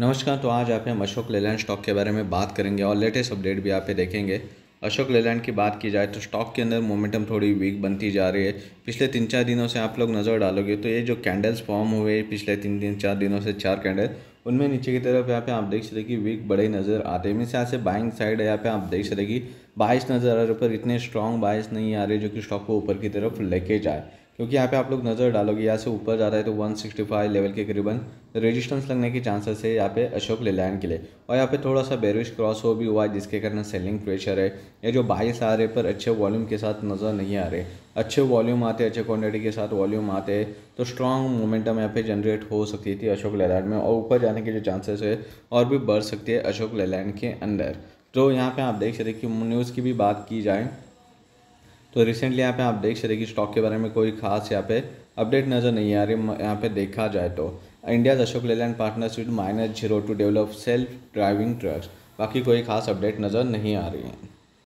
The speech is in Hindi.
नमस्कार तो आज आप हम अशोक लेलैंड स्टॉक के बारे में बात करेंगे और लेटेस्ट अपडेट भी आप पे देखेंगे अशोक लेलैंड की बात की जाए तो स्टॉक के अंदर मोमेंटम थोड़ी वीक बनती जा रही है पिछले तीन चार दिनों से आप लोग नज़र डालोगे तो ये जो कैंडल्स फॉर्म हुए पिछले तीन तीन चार दिनों से चार कैंडल उनमें नीचे की तरफ यहाँ पे आप देख सकते कि वीक बड़े नज़र आते हैं मीन यहाँ से बाइंग साइड है यहाँ पे आप देख सकते कि बाइस नज़र आ रहे पर इतने स्ट्रॉन्ग बाइस नहीं आ रहे जो कि स्टॉक को ऊपर की तरफ लेके जाए क्योंकि यहाँ पे आप लोग नज़र डालोगे यहाँ से ऊपर जा रहा है तो 165 लेवल के करीबन रेजिस्टेंस लगने के चांसेस है यहाँ पे अशोक लेलैंड के लिए और यहाँ पे थोड़ा सा बेरिश क्रॉस हो भी हुआ है जिसके कारण सेलिंग प्रेशर है ये जो बाईस आ रहे पर अच्छे वॉल्यूम के साथ नज़र नहीं आ रहे अच्छे वॉल्यूम आते अच्छे क्वान्टिटी के साथ वॉल्यूम आते हैं तो स्ट्रॉन्ग मोमेंटम यहाँ पे जनरेट हो सकती थी अशोक लेलैंड में और ऊपर जाने के जो चांसेस है और भी बढ़ सकती है अशोक लेलैंड के अंदर तो यहाँ पर आप देख सकते कि न्यूज़ की भी बात की जाए तो रिसेंटली यहाँ पे आप देख सकते कि स्टॉक के बारे में कोई खास यहाँ पे अपडेट नज़र नहीं आ रही यहाँ पे देखा जाए तो India Ashok Leyland partners with minus zero to develop self driving trucks बाकी कोई खास अपडेट नज़र नहीं आ रही है